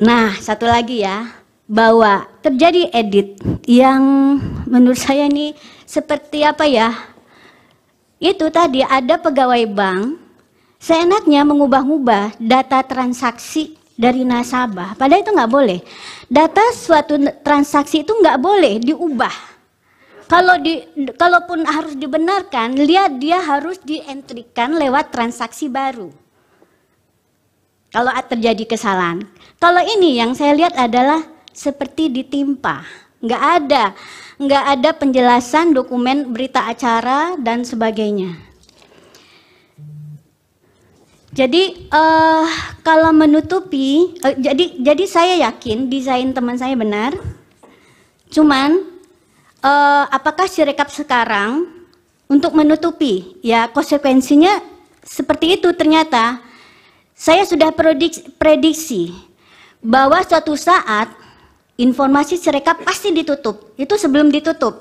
Nah, satu lagi ya, bahwa terjadi edit yang menurut saya ini seperti apa ya? Itu tadi ada pegawai bank seenaknya mengubah-ubah data transaksi dari nasabah. Padahal itu nggak boleh. Data suatu transaksi itu nggak boleh diubah kalau di kalaupun harus dibenarkan, lihat dia harus dientrikan lewat transaksi baru kalau terjadi kesalahan. Kalau ini yang saya lihat adalah seperti ditimpa, nggak ada, nggak ada penjelasan dokumen berita acara dan sebagainya. Jadi uh, kalau menutupi, uh, jadi jadi saya yakin desain teman saya benar. Cuman uh, apakah sirekap sekarang untuk menutupi? Ya konsekuensinya seperti itu ternyata saya sudah prediksi bahwa suatu saat informasi mereka pasti ditutup. Itu sebelum ditutup.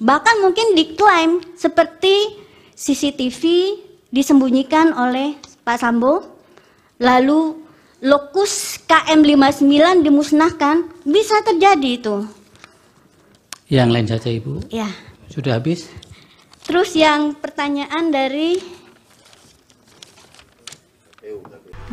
Bahkan mungkin diklaim seperti CCTV disembunyikan oleh Pak Sambo, lalu lokus KM59 dimusnahkan, bisa terjadi itu. Yang lain saja Ibu. Ya. Sudah habis? Terus yang pertanyaan dari